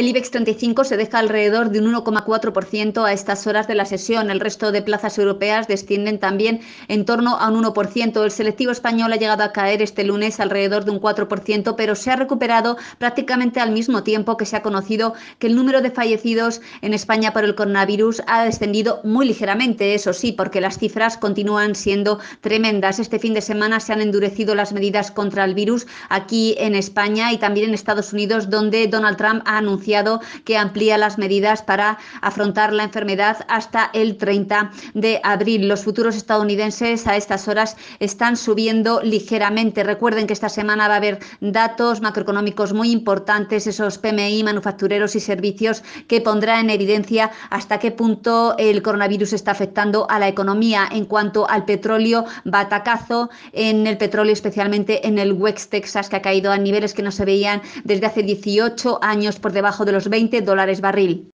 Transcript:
El IBEX 35 se deja alrededor de un 1,4% a estas horas de la sesión. El resto de plazas europeas descienden también en torno a un 1%. El selectivo español ha llegado a caer este lunes alrededor de un 4%, pero se ha recuperado prácticamente al mismo tiempo que se ha conocido que el número de fallecidos en España por el coronavirus ha descendido muy ligeramente, eso sí, porque las cifras continúan siendo tremendas. Este fin de semana se han endurecido las medidas contra el virus aquí en España y también en Estados Unidos, donde Donald Trump ha anunciado que amplía las medidas para afrontar la enfermedad hasta el 30 de abril. Los futuros estadounidenses a estas horas están subiendo ligeramente. Recuerden que esta semana va a haber datos macroeconómicos muy importantes, esos PMI, manufactureros y servicios, que pondrá en evidencia hasta qué punto el coronavirus está afectando a la economía. En cuanto al petróleo, batacazo en el petróleo, especialmente en el West Texas, que ha caído a niveles que no se veían desde hace 18 años por debajo bajo de los 20 dólares barril.